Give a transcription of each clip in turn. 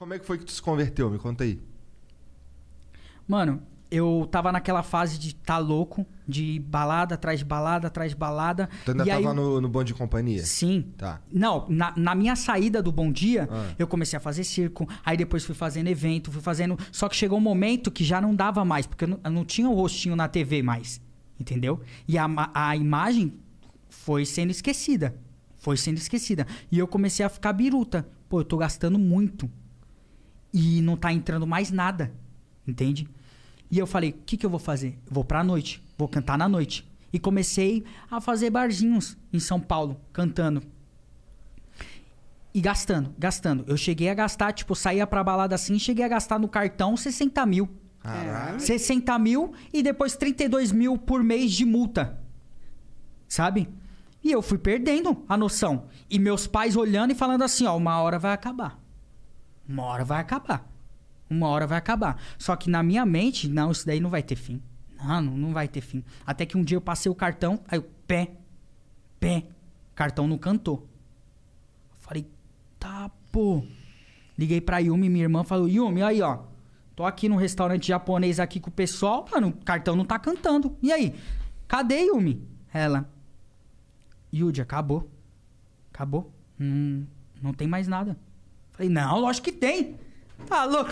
Como é que foi que tu se converteu? Me conta aí. Mano, eu tava naquela fase de tá louco, de balada atrás de balada atrás de balada. Tu ainda e tava aí... no, no Bom de Companhia? Sim. Tá. Não, na, na minha saída do Bom Dia, ah. eu comecei a fazer circo, aí depois fui fazendo evento, fui fazendo. Só que chegou um momento que já não dava mais, porque eu não, eu não tinha o rostinho na TV mais. Entendeu? E a, a imagem foi sendo esquecida. Foi sendo esquecida. E eu comecei a ficar biruta. Pô, eu tô gastando muito e não tá entrando mais nada, entende? E eu falei, o que, que eu vou fazer? vou pra noite, vou cantar na noite. E comecei a fazer barzinhos em São Paulo, cantando. E gastando, gastando. Eu cheguei a gastar, tipo, saía pra balada assim, cheguei a gastar no cartão 60 mil. Caralho. 60 mil e depois 32 mil por mês de multa. Sabe? E eu fui perdendo a noção. E meus pais olhando e falando assim: ó, uma hora vai acabar. Uma hora vai acabar. Uma hora vai acabar. Só que na minha mente, não, isso daí não vai ter fim. Não, não, não vai ter fim. Até que um dia eu passei o cartão, aí eu, pé, pé. Cartão não cantou. falei, tá, pô. Liguei pra Yumi, minha irmã, falou, Yumi, aí, ó. Tô aqui no restaurante japonês aqui com o pessoal, mano, o cartão não tá cantando. E aí? Cadê Yumi? Ela. Yudi, acabou. Acabou. Não, não tem mais nada. Falei, não, lógico que tem. Tá louco?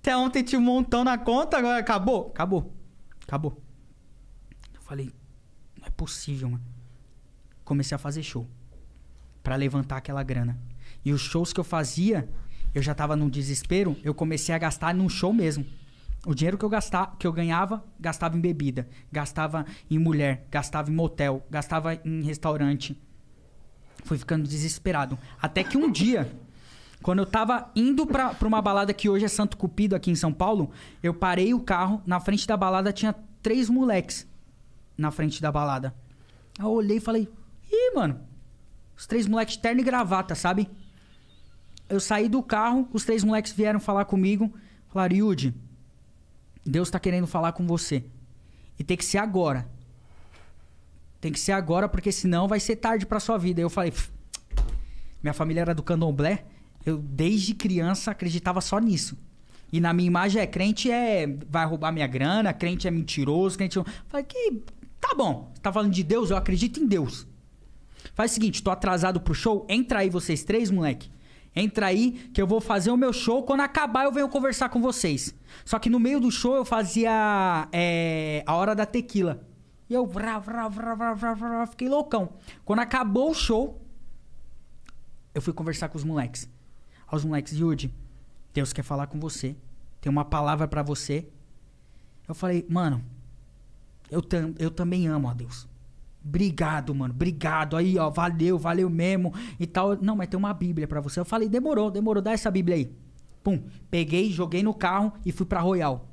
Até ontem tinha um montão na conta, agora acabou? Acabou. Acabou. Eu falei, não é possível, mano. Comecei a fazer show. para levantar aquela grana. E os shows que eu fazia, eu já tava num desespero, eu comecei a gastar num show mesmo. O dinheiro que eu gastava, que eu ganhava, gastava em bebida, gastava em mulher, gastava em motel, gastava em restaurante. Fui ficando desesperado. Até que um dia quando eu tava indo pra, pra uma balada que hoje é Santo Cupido aqui em São Paulo, eu parei o carro, na frente da balada tinha três moleques na frente da balada. Aí eu olhei e falei, ih, mano, os três moleques terno e gravata, sabe? Eu saí do carro, os três moleques vieram falar comigo, falaram, Yudi, Deus tá querendo falar com você. E tem que ser agora. Tem que ser agora, porque senão vai ser tarde pra sua vida. Aí eu falei, minha família era do candomblé, eu, desde criança, acreditava só nisso. E na minha imagem é crente é vai roubar minha grana, crente é mentiroso, crente. Eu é falei que tá bom, você tá falando de Deus, eu acredito em Deus. Faz o seguinte, tô atrasado pro show, entra aí vocês três, moleque. Entra aí que eu vou fazer o meu show. Quando acabar, eu venho conversar com vocês. Só que no meio do show eu fazia é, a hora da tequila. E eu vrá, vrá, vrá, vrá, fiquei loucão. Quando acabou o show, eu fui conversar com os moleques aos moleques, Yudi, Deus quer falar com você. Tem uma palavra para você. Eu falei, mano, eu, tam, eu também amo a Deus. Obrigado, mano. Obrigado. Aí, ó, valeu, valeu mesmo e tal. Não, mas tem uma Bíblia para você. Eu falei, demorou, demorou, dá essa Bíblia aí. Pum, peguei, joguei no carro e fui pra Royal,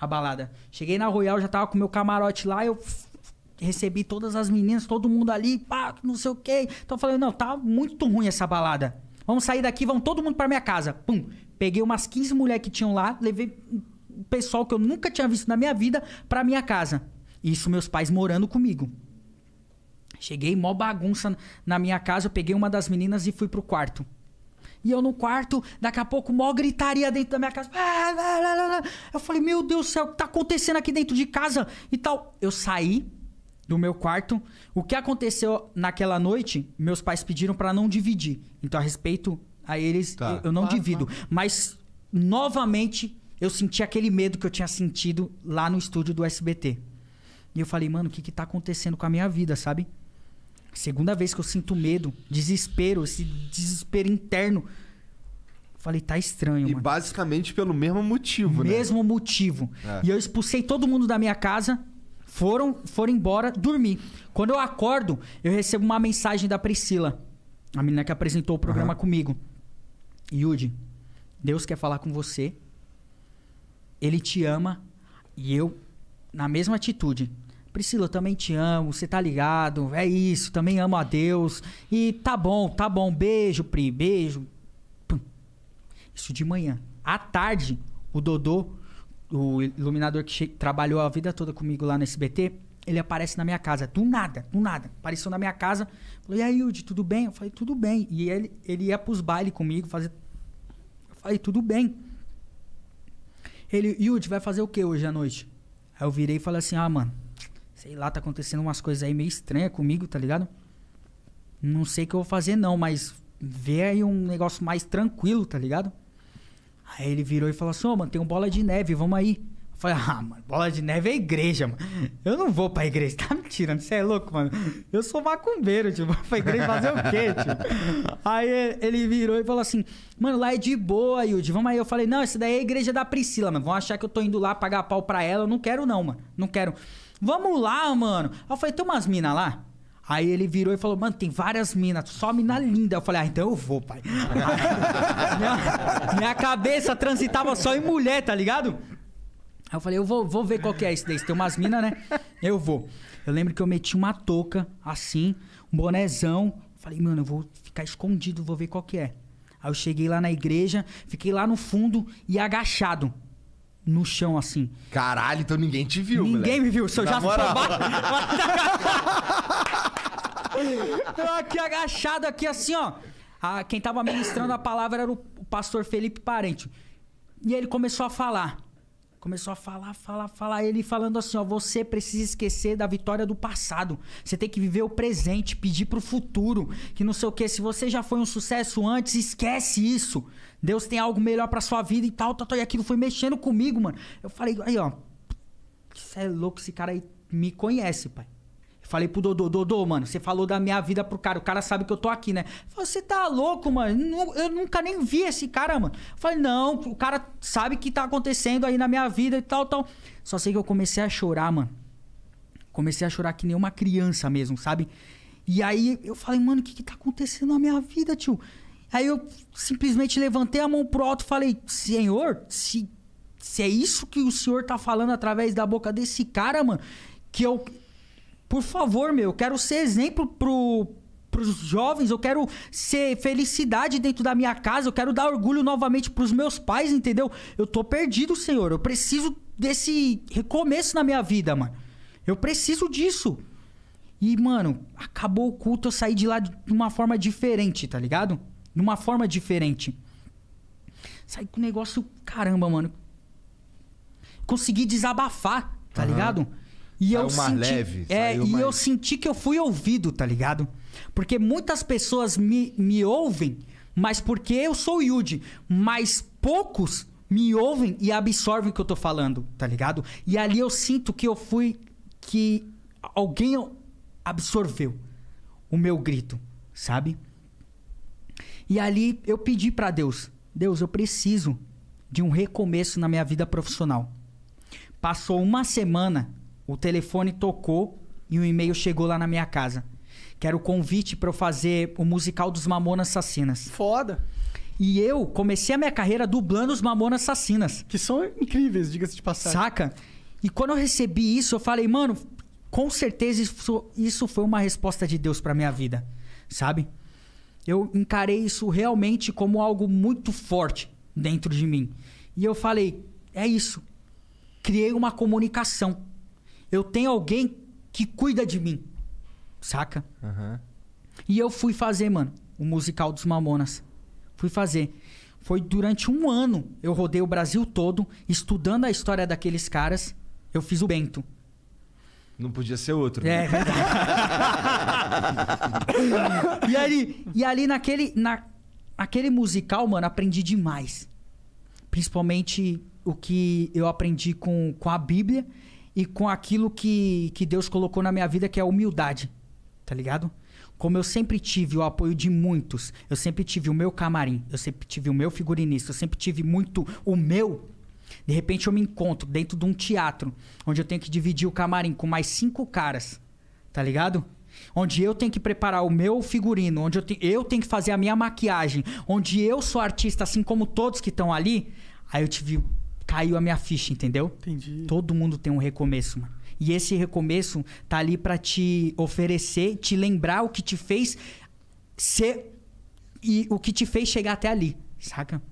a balada. Cheguei na Royal, já tava com meu camarote lá, eu recebi todas as meninas, todo mundo ali, pá, não sei o quê. Então eu falei, não, tá muito ruim essa balada. Vamos sair daqui, vão todo mundo para minha casa. Pum. Peguei umas 15 mulheres que tinham lá, levei um pessoal que eu nunca tinha visto na minha vida para minha casa. Isso meus pais morando comigo. Cheguei, mó bagunça na minha casa, eu peguei uma das meninas e fui pro quarto. E eu no quarto, daqui a pouco, mó gritaria dentro da minha casa. Ah, eu falei, meu Deus do céu, o que tá acontecendo aqui dentro de casa? E tal. Eu saí, do meu quarto. O que aconteceu naquela noite, meus pais pediram para não dividir. Então, a respeito a eles, tá. eu, não divido. Tá. Mas, novamente, eu senti aquele medo que eu tinha sentido lá no estúdio do SBT. E eu falei, mano, o que, que tá acontecendo com a minha vida, sabe? Segunda vez que eu sinto medo, desespero, esse desespero interno. Falei, tá estranho. E mano. basicamente pelo mesmo motivo, mesmo né? Mesmo motivo. É. E eu expulsei todo mundo da minha casa foram, foram embora dormir. Quando eu acordo, eu recebo uma mensagem da Priscila, a menina que apresentou o programa uhum. comigo. Yudi, Deus quer falar com você. Ele te ama. E eu, na mesma atitude. Priscila, eu também te amo, você tá ligado, é isso, também amo a Deus. E tá bom, tá bom, beijo, Pri, beijo. Pum. Isso de manhã. À tarde, o Dodô o iluminador que trabalhou a vida toda comigo lá no SBT, ele aparece na minha casa, do nada, do nada. Apareceu na minha casa, falou, e aí, Yudi, tudo bem? Eu falei, tudo bem. E ele, ele ia pros bailes comigo, fazer... Eu falei, tudo bem. Ele, Yudi, vai fazer o que hoje à noite? Aí eu virei e falei assim, ah, mano, sei lá, tá acontecendo umas coisas aí meio estranhas comigo, tá ligado? Não sei o que eu vou fazer não, mas vê aí um negócio mais tranquilo, tá ligado? Aí ele virou e falou assim: Ô, oh, mano, tem um bola de neve, vamos aí. Eu falei: Ah, mano, bola de neve é igreja, mano. Eu não vou pra igreja, tá me tirando, você é louco, mano. Eu sou macumbeiro, tipo, pra igreja fazer o quê, tipo? Aí ele virou e falou assim: Mano, lá é de boa, Yudi, vamos aí. Eu falei: Não, isso daí é a igreja da Priscila, mano. Vão achar que eu tô indo lá pagar pau pra ela. Eu não quero, não, mano. Não quero. Vamos lá, mano. Aí eu falei: Tem umas minas lá? Aí ele virou e falou, mano, tem várias minas, só mina linda. Eu falei, ah, então eu vou, pai. minha, minha, cabeça transitava só em mulher, tá ligado? Aí eu falei, eu vou, vou ver qual que é esse daí. Se tem umas minas, né? Eu vou. Eu lembro que eu meti uma touca, assim, um bonezão. Falei, mano, eu vou ficar escondido, vou ver qual que é. Aí eu cheguei lá na igreja, fiquei lá no fundo e agachado no chão, assim. Caralho, então ninguém te viu, Ninguém moleque. me viu. Se eu já moral. eu aqui agachado, aqui assim, ó. A, quem tava ministrando a palavra era o pastor Felipe Parente. E ele começou a falar. Começou a falar, falar, falar. Ele falando assim: ó, você precisa esquecer da vitória do passado. Você tem que viver o presente, pedir pro futuro. Que não sei o que. Se você já foi um sucesso antes, esquece isso. Deus tem algo melhor pra sua vida e tal, tal, tal. E aquilo foi mexendo comigo, mano. Eu falei, aí, ó. Você é louco, esse cara aí me conhece, pai. Falei pro Dodô, Dodô, mano, você falou da minha vida pro cara. O cara sabe que eu tô aqui, né? Você tá louco, mano? Eu nunca nem vi esse cara, mano. Falei, não, o cara sabe que tá acontecendo aí na minha vida e tal, tal. Só sei que eu comecei a chorar, mano. Comecei a chorar que nem uma criança mesmo, sabe? E aí eu falei, mano, o que que tá acontecendo na minha vida, tio? Aí eu simplesmente levantei a mão pro alto e falei, senhor, se, se é isso que o senhor tá falando através da boca desse cara, mano, que eu por favor, meu, eu quero ser exemplo pro, para os jovens, eu quero ser felicidade dentro da minha casa, eu quero dar orgulho novamente para os meus pais, entendeu? Eu tô perdido, Senhor. Eu preciso desse recomeço na minha vida, mano. Eu preciso disso. E, mano, acabou o culto, eu saí de lá de uma forma diferente, tá ligado? De uma forma diferente. Saí com o negócio, caramba, mano. Consegui desabafar, tá uhum. ligado? E saiu eu mais senti, leve. É, e mais... eu senti que eu fui ouvido, tá ligado? Porque muitas pessoas me, me ouvem, mas porque eu sou Yude. Mas poucos me ouvem e absorvem o que eu tô falando, tá ligado? E ali eu sinto que eu fui. que alguém absorveu o meu grito, sabe? E ali eu pedi para Deus: Deus, eu preciso de um recomeço na minha vida profissional. Passou uma semana, o telefone tocou e um e-mail chegou lá na minha casa. Que era o convite para eu fazer o musical dos Mamonas Assassinas. Foda. E eu comecei a minha carreira dublando os Mamonas Assassinas. Que são incríveis, diga-se de passagem. Saca? E quando eu recebi isso, eu falei, mano, com certeza isso, isso foi uma resposta de Deus para minha vida, sabe? Eu encarei isso realmente como algo muito forte dentro de mim. E eu falei, é isso. Criei uma comunicação eu tenho alguém que cuida de mim. Saca? Uhum. E eu fui fazer, mano, o musical dos Mamonas. Fui fazer. Foi durante um ano eu rodei o Brasil todo estudando a história daqueles caras. Eu fiz o Bento. Não podia ser outro. É né? verdade. e, ali, e ali naquele, na, naquele musical, mano, aprendi demais. Principalmente o que eu aprendi com, com a Bíblia e com aquilo que, que Deus colocou na minha vida, que é a humildade, tá ligado? Como eu sempre tive o apoio de muitos, eu sempre tive o meu camarim, eu sempre tive o meu figurinista, eu sempre tive muito o meu. De repente eu me encontro dentro de um teatro, onde eu tenho que dividir o camarim com mais cinco caras, tá ligado? onde eu tenho que preparar o meu figurino, onde eu, te, eu tenho que fazer a minha maquiagem, onde eu sou artista, assim como todos que estão ali, aí eu tive caiu a minha ficha, entendeu? Entendi. Todo mundo tem um recomeço, mano. E esse recomeço tá ali para te oferecer, te lembrar o que te fez ser e o que te fez chegar até ali, saca?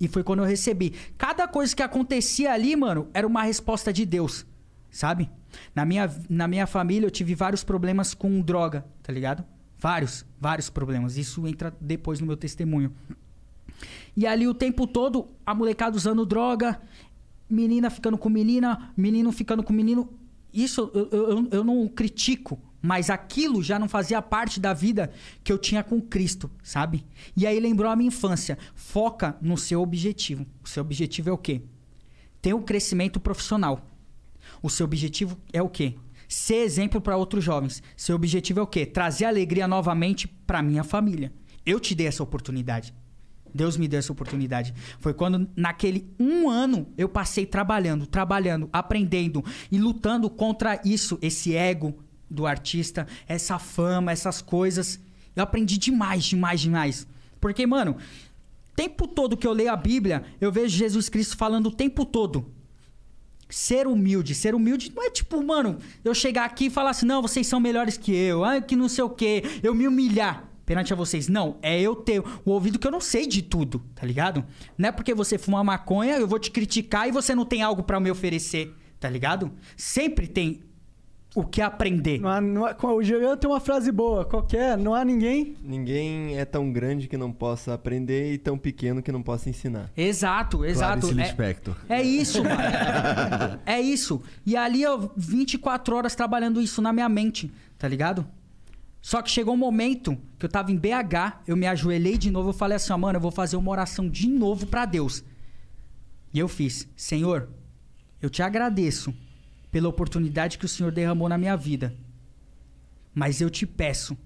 E foi quando eu recebi. Cada coisa que acontecia ali, mano, era uma resposta de Deus, sabe? Na minha, na minha família eu tive vários problemas com droga, tá ligado? Vários, vários problemas. Isso entra depois no meu testemunho. E ali o tempo todo, a molecada usando droga, menina ficando com menina, menino ficando com menino. Isso eu, eu, eu não critico, mas aquilo já não fazia parte da vida que eu tinha com Cristo, sabe? E aí lembrou a minha infância. Foca no seu objetivo. O seu objetivo é o quê? Ter um crescimento profissional. O seu objetivo é o quê? Ser exemplo para outros jovens. Seu objetivo é o quê? Trazer alegria novamente para minha família. Eu te dei essa oportunidade. Deus me deu essa oportunidade. Foi quando, naquele um ano, eu passei trabalhando, trabalhando, aprendendo e lutando contra isso, esse ego do artista, essa fama, essas coisas. Eu aprendi demais, demais, demais. Porque, mano, tempo todo que eu leio a Bíblia, eu vejo Jesus Cristo falando o tempo todo. Ser humilde. Ser humilde não é tipo, mano, eu chegar aqui e falar assim, não, vocês são melhores que eu, que não sei o quê, eu me humilhar perante a vocês. Não, é eu ter o ouvido que eu não sei de tudo, tá ligado? Não é porque você fuma maconha, eu vou te criticar e você não tem algo para me oferecer, tá ligado? Sempre tem o que aprender. Não há, não há, o Jean tem uma frase boa, qualquer, é? não há ninguém. Ninguém é tão grande que não possa aprender e tão pequeno que não possa ensinar. Exato, exato. É, é, isso, mano. é isso. E ali eu 24 horas trabalhando isso na minha mente, tá ligado? Só que chegou um momento que eu tava em BH, eu me ajoelhei de novo, eu falei assim, mano, eu vou fazer uma oração de novo para Deus. E eu fiz, Senhor, eu te agradeço pela oportunidade que o Senhor derramou na minha vida. Mas eu te peço,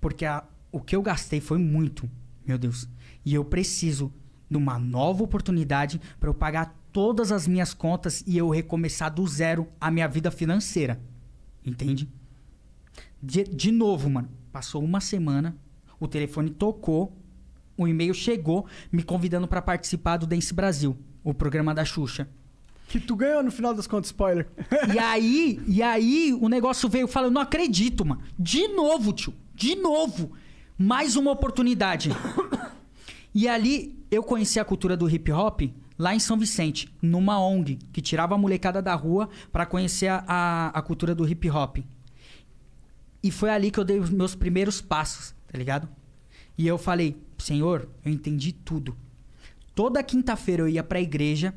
porque a, o que eu gastei foi muito, meu Deus. E eu preciso de uma nova oportunidade para eu pagar todas as minhas contas e eu recomeçar do zero a minha vida financeira. Entende? De, de novo, mano. Passou uma semana, o telefone tocou, o e-mail chegou me convidando para participar do Dance Brasil, o programa da Xuxa. Que tu ganhou no final das contas, spoiler. E aí, e aí o negócio veio, falando eu não acredito, mano. De novo, tio. De novo. Mais uma oportunidade. E ali eu conheci a cultura do hip hop lá em São Vicente, numa ONG, que tirava a molecada da rua para conhecer a, a, a cultura do hip hop. E foi ali que eu dei os meus primeiros passos, tá ligado? E eu falei, Senhor, eu entendi tudo. Toda quinta-feira eu ia pra igreja,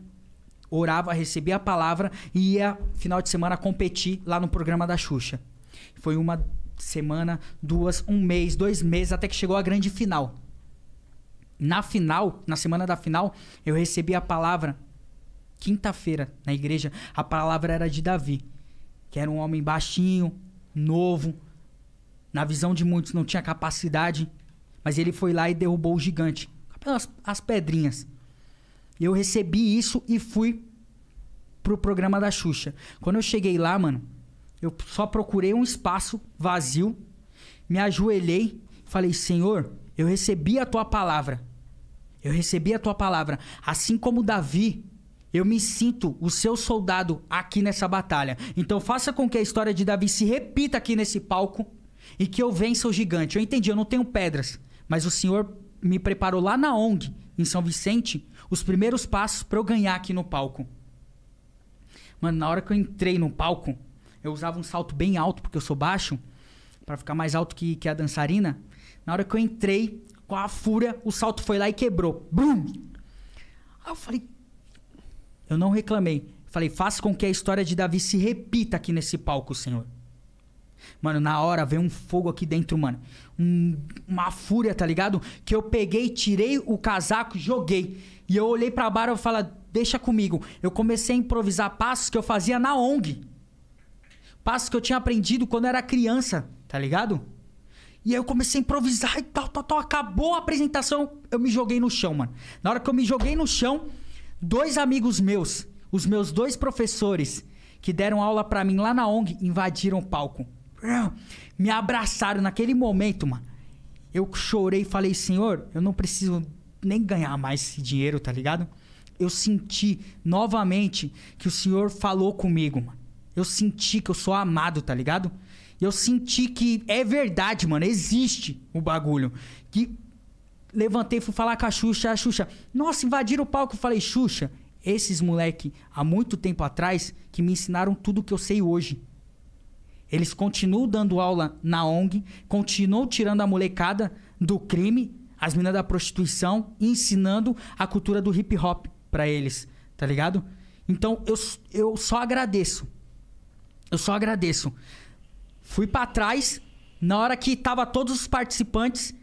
orava, recebia a palavra e ia, final de semana, competir lá no programa da Xuxa. Foi uma semana, duas, um mês, dois meses, até que chegou a grande final. Na final, na semana da final, eu recebi a palavra, quinta-feira, na igreja, a palavra era de Davi, que era um homem baixinho, novo, na visão de muitos não tinha capacidade, mas ele foi lá e derrubou o gigante as pedrinhas. Eu recebi isso e fui pro programa da Xuxa. Quando eu cheguei lá, mano, eu só procurei um espaço vazio, me ajoelhei, falei: "Senhor, eu recebi a tua palavra. Eu recebi a tua palavra, assim como Davi, eu me sinto o seu soldado aqui nessa batalha. Então faça com que a história de Davi se repita aqui nesse palco e que eu vença o gigante. Eu entendi, eu não tenho pedras, mas o Senhor me preparou lá na ONG, em São Vicente, os primeiros passos para eu ganhar aqui no palco. Mano, na hora que eu entrei no palco, eu usava um salto bem alto, porque eu sou baixo, para ficar mais alto que, que a dançarina. Na hora que eu entrei, com a fúria, o salto foi lá e quebrou. Brum! Aí eu falei. Eu não reclamei. Falei, faça com que a história de Davi se repita aqui nesse palco, Senhor. Mano, na hora veio um fogo aqui dentro, mano. Um, uma fúria, tá ligado? Que eu peguei, tirei o casaco, joguei. E eu olhei pra barra e falei, deixa comigo. Eu comecei a improvisar passos que eu fazia na ONG. Passos que eu tinha aprendido quando era criança, tá ligado? E aí eu comecei a improvisar e tal, tal, tal. Acabou a apresentação, eu me joguei no chão, mano. Na hora que eu me joguei no chão, dois amigos meus, os meus dois professores que deram aula para mim lá na ONG, invadiram o palco. Me abraçaram naquele momento, mano. Eu chorei e falei, senhor, eu não preciso nem ganhar mais esse dinheiro, tá ligado? Eu senti novamente que o senhor falou comigo, mano. Eu senti que eu sou amado, tá ligado? Eu senti que é verdade, mano. Existe o bagulho. Que levantei fui falar com a Xuxa, a Xuxa, nossa, invadiram o palco. Eu falei, Xuxa, esses moleque, há muito tempo atrás, que me ensinaram tudo que eu sei hoje. Eles continuam dando aula na ONG, continuam tirando a molecada do crime, as meninas da prostituição, ensinando a cultura do hip hop para eles, tá ligado? Então eu, eu só agradeço. Eu só agradeço. Fui para trás, na hora que tava todos os participantes,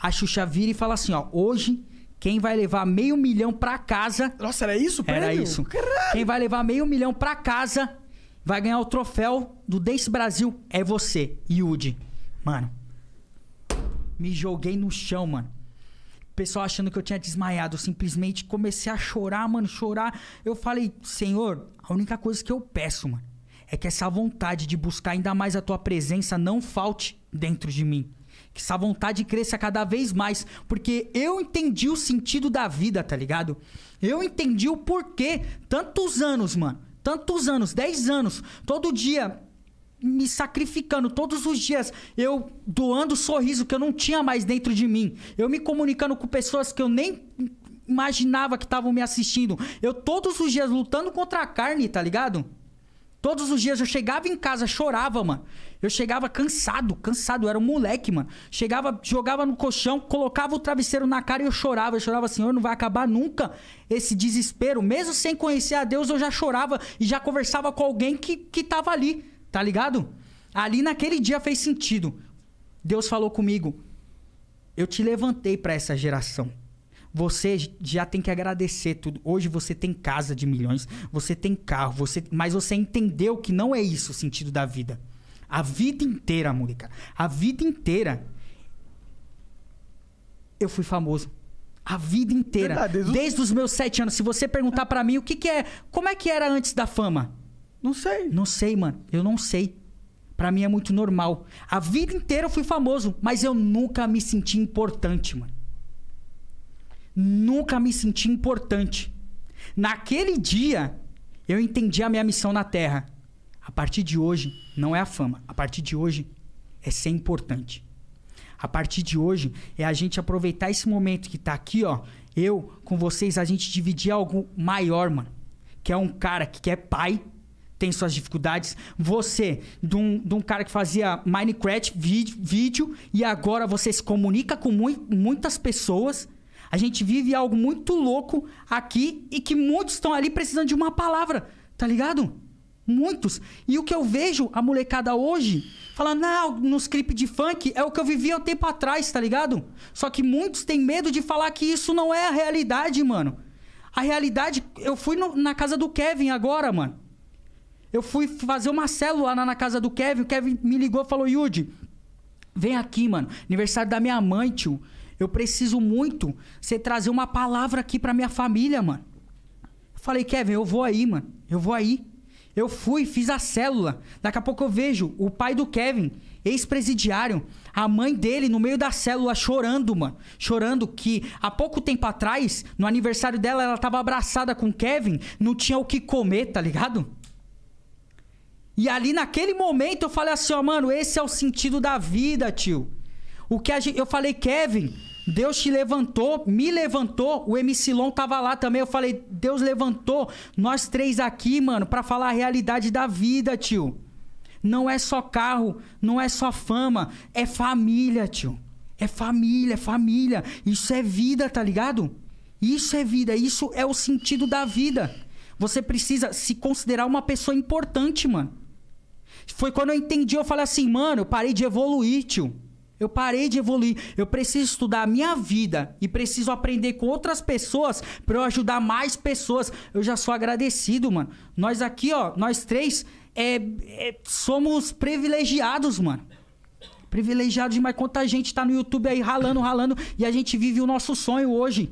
a Xuxa vira e fala assim: ó, hoje quem vai levar meio milhão pra casa. Nossa, era isso, Era prêmio? isso. Caralho. Quem vai levar meio milhão pra casa vai ganhar o troféu do Dance Brasil. É você, Yudi. Mano, me joguei no chão, mano. O pessoal achando que eu tinha desmaiado. Eu simplesmente comecei a chorar, mano, chorar. Eu falei, Senhor, a única coisa que eu peço, mano, é que essa vontade de buscar ainda mais a tua presença não falte dentro de mim. Que essa vontade cresça cada vez mais. Porque eu entendi o sentido da vida, tá ligado? Eu entendi o porquê. Tantos anos, mano tantos anos, 10 anos, todo dia me sacrificando todos os dias, eu doando sorriso que eu não tinha mais dentro de mim, eu me comunicando com pessoas que eu nem imaginava que estavam me assistindo, eu todos os dias lutando contra a carne, tá ligado? Todos os dias eu chegava em casa, chorava, mano. Eu chegava cansado, cansado, eu era um moleque, mano. Chegava, jogava no colchão, colocava o travesseiro na cara e eu chorava. Eu chorava, Senhor, não vai acabar nunca esse desespero. Mesmo sem conhecer a Deus, eu já chorava e já conversava com alguém que, que tava ali, tá ligado? Ali naquele dia fez sentido. Deus falou comigo: Eu te levantei para essa geração. Você já tem que agradecer tudo. Hoje você tem casa de milhões, você tem carro, você, mas você entendeu que não é isso o sentido da vida. A vida inteira, Mônica, a vida inteira eu fui famoso. A vida inteira. Verdade, desde, desde os... os meus sete anos. Se você perguntar para mim o que, que é. Como é que era antes da fama? Não sei. Não sei, mano. Eu não sei. Para mim é muito normal. A vida inteira eu fui famoso, mas eu nunca me senti importante, mano. Nunca me senti importante. Naquele dia, eu entendi a minha missão na Terra. A partir de hoje, não é a fama. A partir de hoje, é ser importante. A partir de hoje, é a gente aproveitar esse momento que está aqui, ó. Eu com vocês, a gente dividir algo maior, mano. Que é um cara que, quer é pai, tem suas dificuldades. Você, de um, de um cara que fazia Minecraft, vídeo, vídeo, e agora você se comunica com mu muitas pessoas a gente vive algo muito louco aqui e que muitos estão ali precisando de uma palavra, tá ligado? Muitos. E o que eu vejo a molecada hoje falando não, nos clipes de funk é o que eu vivia um tempo atrás, tá ligado? Só que muitos têm medo de falar que isso não é a realidade, mano. A realidade, eu fui no, na casa do Kevin agora, mano. Eu fui fazer uma célula na, na casa do Kevin, o Kevin me ligou e falou, Yudi, vem aqui, mano. Aniversário da minha mãe, tio. Eu preciso muito você trazer uma palavra aqui para minha família, mano. Eu falei, Kevin, eu vou aí, mano. Eu vou aí. Eu fui, fiz a célula. Daqui a pouco eu vejo o pai do Kevin, ex-presidiário, a mãe dele no meio da célula chorando, mano. Chorando que há pouco tempo atrás, no aniversário dela, ela tava abraçada com o Kevin, não tinha o que comer, tá ligado? E ali naquele momento eu falei assim, ó, oh, mano, esse é o sentido da vida, tio. O que gente, eu falei, Kevin, Deus te levantou, me levantou, o MC Long tava lá também. Eu falei, Deus levantou nós três aqui, mano, para falar a realidade da vida, tio. Não é só carro, não é só fama, é família, tio. É família, é família. Isso é vida, tá ligado? Isso é vida, isso é o sentido da vida. Você precisa se considerar uma pessoa importante, mano. Foi quando eu entendi, eu falei assim, mano, eu parei de evoluir, tio. Eu parei de evoluir. Eu preciso estudar a minha vida e preciso aprender com outras pessoas para eu ajudar mais pessoas. Eu já sou agradecido, mano. Nós aqui, ó, nós três é, é, somos privilegiados, mano. Privilegiados demais. Quanta gente tá no YouTube aí ralando, ralando e a gente vive o nosso sonho hoje.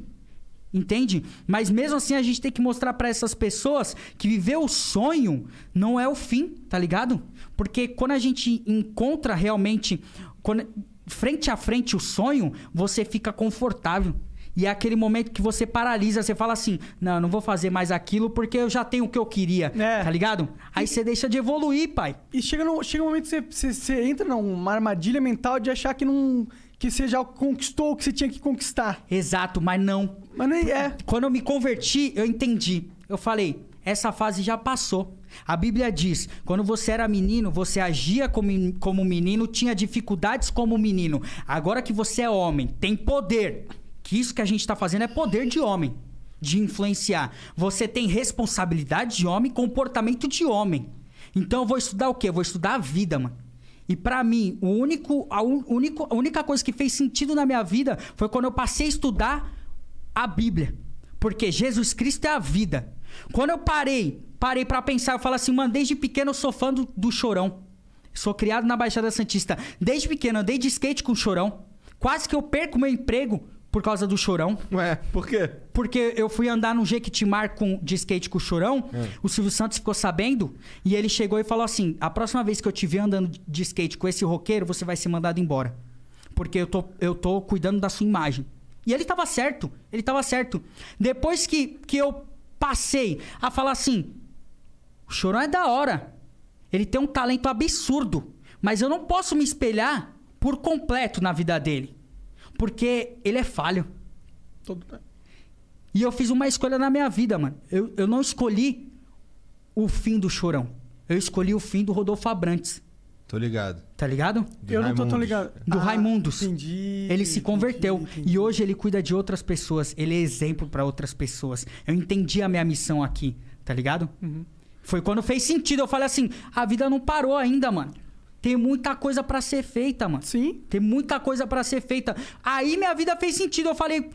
Entende? Mas mesmo assim a gente tem que mostrar para essas pessoas que viver o sonho não é o fim, tá ligado? Porque quando a gente encontra realmente quando frente a frente o sonho, você fica confortável. E é aquele momento que você paralisa, você fala assim: não, não vou fazer mais aquilo porque eu já tenho o que eu queria. É. Tá ligado? Aí e... você deixa de evoluir, pai. E chega, no, chega um momento que você, você, você entra numa armadilha mental de achar que não. Que você já conquistou o que você tinha que conquistar. Exato, mas não. Mas nem é. Quando eu me converti, eu entendi. Eu falei, essa fase já passou. A Bíblia diz: quando você era menino, você agia como, como menino, tinha dificuldades como menino. Agora que você é homem, tem poder. Que isso que a gente está fazendo é poder de homem, de influenciar. Você tem responsabilidade de homem, comportamento de homem. Então eu vou estudar o quê? Eu vou estudar a vida, mano. E para mim, o único, a, un, único, a única coisa que fez sentido na minha vida foi quando eu passei a estudar a Bíblia. Porque Jesus Cristo é a vida. Quando eu parei, parei para pensar, eu falo assim, mano, desde pequeno eu sou fã do, do Chorão. Sou criado na Baixada Santista. Desde pequeno, andei de skate com o Chorão. Quase que eu perco meu emprego por causa do Chorão. Ué, por quê? Porque eu fui andar num Jequitimar com, de skate com o Chorão, é. o Silvio Santos ficou sabendo, e ele chegou e falou assim, a próxima vez que eu te ver andando de skate com esse roqueiro, você vai ser mandado embora. Porque eu tô, eu tô cuidando da sua imagem. E ele tava certo, ele tava certo. Depois que, que eu passei a falar assim: o Chorão é da hora. Ele tem um talento absurdo. Mas eu não posso me espelhar por completo na vida dele. Porque ele é falho. Todo E eu fiz uma escolha na minha vida, mano. Eu, eu não escolhi o fim do Chorão. Eu escolhi o fim do Rodolfo Abrantes. Tô ligado. Tá ligado? Do eu Raimundos. não tô tão ligado. Ah, Do ah, Raimundos. Entendi. Ele se converteu. Entendi, entendi. E hoje ele cuida de outras pessoas. Ele é exemplo para outras pessoas. Eu entendi a minha missão aqui. Tá ligado? Uhum. Foi quando fez sentido. Eu falei assim: a vida não parou ainda, mano. Tem muita coisa para ser feita, mano. Sim. Tem muita coisa para ser feita. Aí minha vida fez sentido. Eu falei: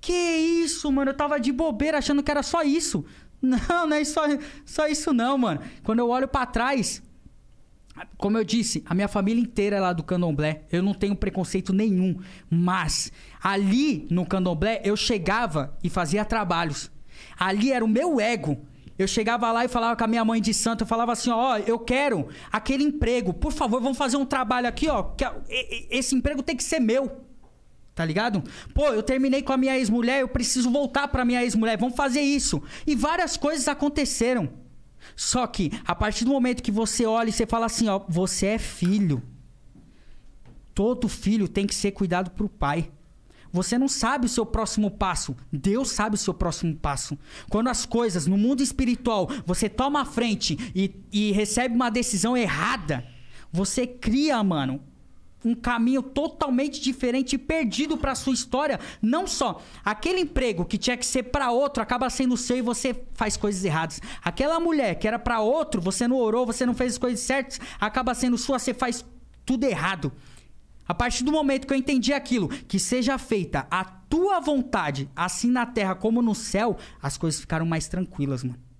que isso, mano? Eu tava de bobeira achando que era só isso. Não, não é só, só isso, não, mano. Quando eu olho para trás como eu disse, a minha família inteira é lá do candomblé. Eu não tenho preconceito nenhum. Mas ali no candomblé eu chegava e fazia trabalhos. Ali era o meu ego. Eu chegava lá e falava com a minha mãe de santo, eu falava assim, ó, oh, eu quero aquele emprego. Por favor, vamos fazer um trabalho aqui, ó. Que esse emprego tem que ser meu. Tá ligado? Pô, eu terminei com a minha ex-mulher, eu preciso voltar pra minha ex-mulher, vamos fazer isso. E várias coisas aconteceram. Só que a partir do momento que você olha e você fala assim, ó, você é filho. Todo filho tem que ser cuidado pro pai. Você não sabe o seu próximo passo. Deus sabe o seu próximo passo. Quando as coisas no mundo espiritual você toma a frente e, e recebe uma decisão errada, você cria, mano, um caminho totalmente diferente e perdido para sua história. Não só aquele emprego que tinha que ser para outro acaba sendo seu e você faz coisas erradas. Aquela mulher que era para outro, você não orou, você não fez as coisas certas, acaba sendo sua, você faz tudo errado. A partir do momento que eu entendi aquilo, que seja feita a tua vontade, assim na terra como no céu, as coisas ficaram mais tranquilas, mano.